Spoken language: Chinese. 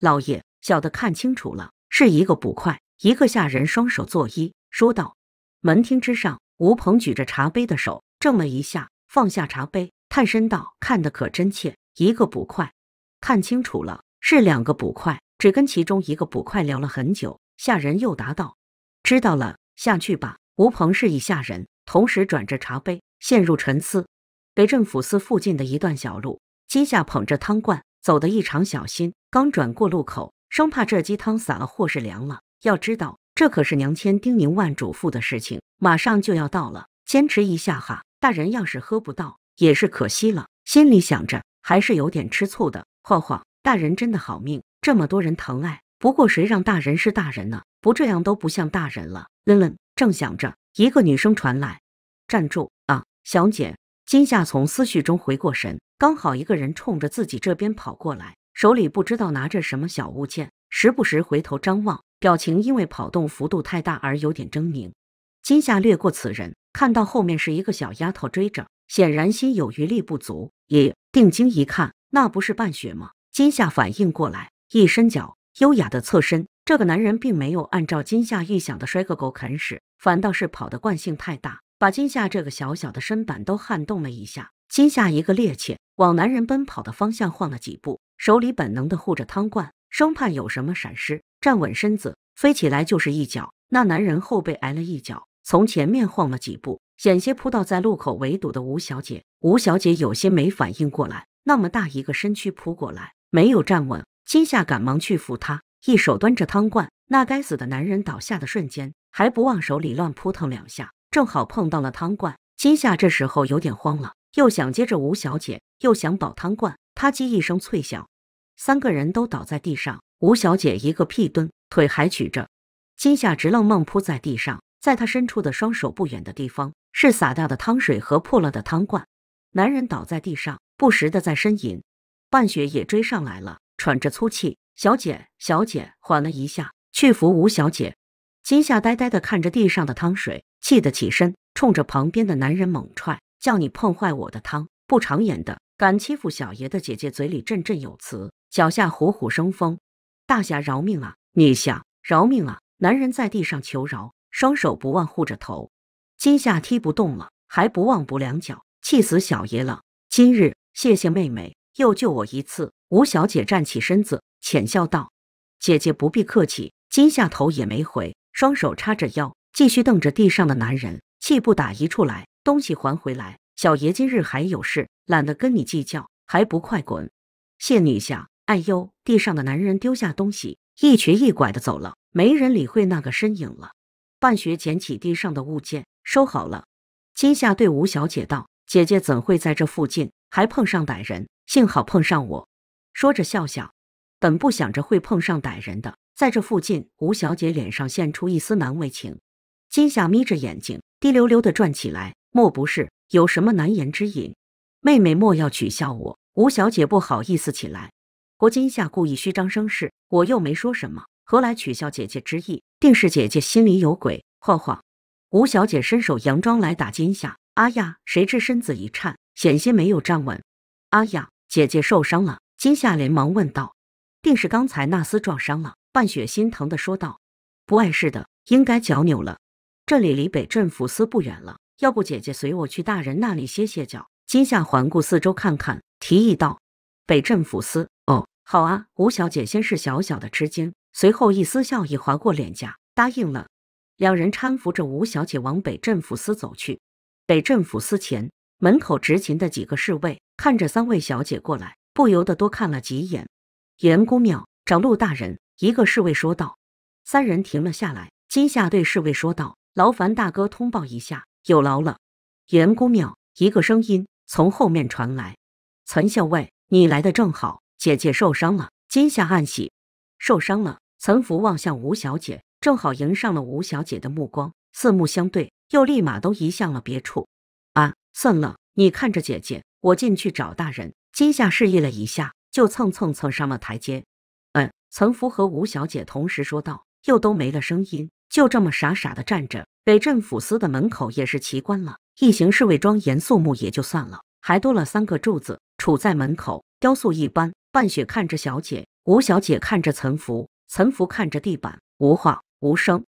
老爷，小的看清楚了，是一个捕快。一个下人双手作揖，说道：“门厅之上，吴鹏举着茶杯的手怔了一下，放下茶杯，探身道：‘看得可真切。’一个捕快，看清楚了，是两个捕快，只跟其中一个捕快聊了很久。”下人又答道：“知道了，下去吧。”吴鹏示意下人，同时转着茶杯，陷入沉思。北镇抚司附近的一段小路，姬夏捧着汤罐。走得异常小心，刚转过路口，生怕这鸡汤洒了或是凉了。要知道，这可是娘亲叮咛万嘱咐的事情，马上就要到了，坚持一下哈！大人要是喝不到，也是可惜了。心里想着，还是有点吃醋的。晃晃，大人真的好命，这么多人疼爱。不过谁让大人是大人呢？不这样都不像大人了。愣愣，正想着，一个女声传来：“站住啊，小姐！”金夏从思绪中回过神。刚好一个人冲着自己这边跑过来，手里不知道拿着什么小物件，时不时回头张望，表情因为跑动幅度太大而有点狰狞。金夏掠过此人，看到后面是一个小丫头追着，显然心有余力不足。也定睛一看，那不是半雪吗？金夏反应过来，一伸脚，优雅的侧身。这个男人并没有按照金夏预想的摔个狗啃屎，反倒是跑的惯性太大，把金夏这个小小的身板都撼动了一下。心下一个趔趄，往男人奔跑的方向晃了几步，手里本能的护着汤罐，生怕有什么闪失。站稳身子，飞起来就是一脚。那男人后背挨了一脚，从前面晃了几步，险些扑到在路口围堵的吴小姐。吴小姐有些没反应过来，那么大一个身躯扑过来，没有站稳。金夏赶忙去扶他，一手端着汤罐。那该死的男人倒下的瞬间，还不忘手里乱扑腾两下，正好碰到了汤罐。金夏这时候有点慌了。又想接着吴小姐，又想保汤罐，啪叽一声脆响，三个人都倒在地上。吴小姐一个屁蹲，腿还举着，金夏直愣愣扑在地上。在她伸出的双手不远的地方，是洒掉的汤水和破了的汤罐。男人倒在地上，不时的在呻吟。半雪也追上来了，喘着粗气：“小姐，小姐！”缓了一下，去扶吴小姐。金夏呆呆的看着地上的汤水，气得起身，冲着旁边的男人猛踹。叫你碰坏我的汤，不长眼的，敢欺负小爷的姐姐！嘴里振振有词，脚下虎虎生风。大侠饶命啊！女侠饶命啊！男人在地上求饶，双手不忘护着头，今夏踢不动了，还不忘补两脚，气死小爷了。今日谢谢妹妹，又救我一次。吴小姐站起身子，浅笑道：“姐姐不必客气。”今夏头也没回，双手叉着腰，继续瞪着地上的男人，气不打一处来。东西还回来，小爷今日还有事，懒得跟你计较，还不快滚！谢女侠。哎呦，地上的男人丢下东西，一瘸一拐的走了，没人理会那个身影了。半雪捡起地上的物件，收好了。今夏对吴小姐道：“姐姐怎会在这附近，还碰上歹人？幸好碰上我。”说着笑笑。本不想着会碰上歹人的，在这附近。吴小姐脸上现出一丝难为情。金夏眯着眼睛，滴溜溜的转起来。莫不是有什么难言之隐？妹妹莫要取笑我。吴小姐不好意思起来。我今夏故意虚张声势，我又没说什么，何来取笑姐姐之意？定是姐姐心里有鬼。霍霍！吴小姐伸手佯装来打金夏。阿呀，谁知身子一颤，险些没有站稳。阿呀，姐姐受伤了。金夏连忙问道。定是刚才那厮撞伤了。半雪心疼的说道。不碍事的，应该脚扭了。这里离北镇抚司不远了。要不姐姐随我去大人那里歇歇脚。金夏环顾四周，看看，提议道：“北镇抚司，哦，好啊。”吴小姐先是小小的吃惊，随后一丝笑意划过脸颊，答应了。两人搀扶着吴小姐往北镇抚司走去。北镇抚司前门口执勤的几个侍卫看着三位小姐过来，不由得多看了几眼。盐姑庙找陆大人，一个侍卫说道。三人停了下来，金夏对侍卫说道：“劳烦大哥通报一下。”有劳了，严姑庙。一个声音从后面传来：“岑校尉，你来的正好，姐姐受伤了。”今夏暗喜，受伤了。岑福望向吴小姐，正好迎上了吴小姐的目光，四目相对，又立马都移向了别处。啊，算了，你看着姐姐，我进去找大人。今夏示意了一下，就蹭蹭蹭上了台阶。嗯，岑福和吴小姐同时说道，又都没了声音，就这么傻傻的站着。北镇抚司的门口也是奇观了，一行侍卫庄严肃穆也就算了，还多了三个柱子杵在门口，雕塑一般。半雪看着小姐，吴小姐看着岑福，岑福看着地板，无话无声。